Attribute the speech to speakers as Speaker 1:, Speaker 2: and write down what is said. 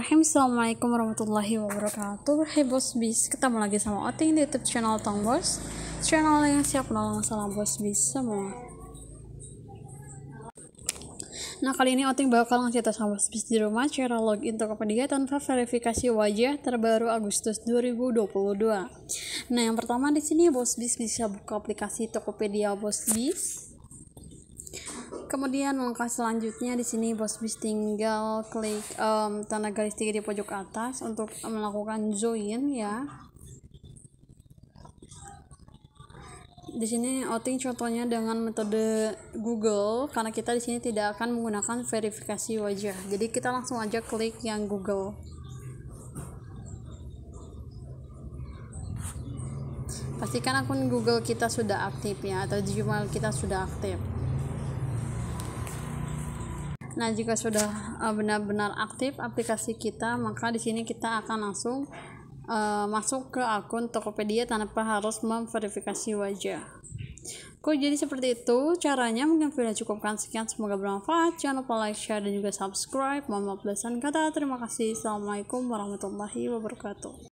Speaker 1: Bismillahirrahmanirrahim Assalamualaikum warahmatullahi wabarakatuh Hey Bos Bis, ketemu lagi sama Oting di YouTube channel Tong Bos Channel yang siap nolong salam Bos Bis semua Nah kali ini Oting bakal ngasih tau sama Bos Bis di rumah Cara login Tokopedia tanpa verifikasi wajah terbaru Agustus 2022 Nah yang pertama di sini Bos Bis bisa buka aplikasi Tokopedia Bos Bis Kemudian langkah selanjutnya di sini bos bis tinggal klik um, tanda garis tiga di pojok atas untuk melakukan join ya. Di sini outing contohnya dengan metode Google karena kita di sini tidak akan menggunakan verifikasi wajah. Jadi kita langsung aja klik yang Google. Pastikan akun Google kita sudah aktif ya atau Gmail kita sudah aktif. Nah, jika sudah eh, benar-benar aktif aplikasi kita, maka di sini kita akan langsung uh, masuk ke akun Tokopedia tanpa harus memverifikasi wajah. Kok jadi seperti itu? Caranya mungkin sudah cukupkan sekian. Semoga bermanfaat. Jangan lupa like, share, dan juga subscribe. Mohon maaf kata. Terima kasih. Assalamualaikum warahmatullahi wabarakatuh.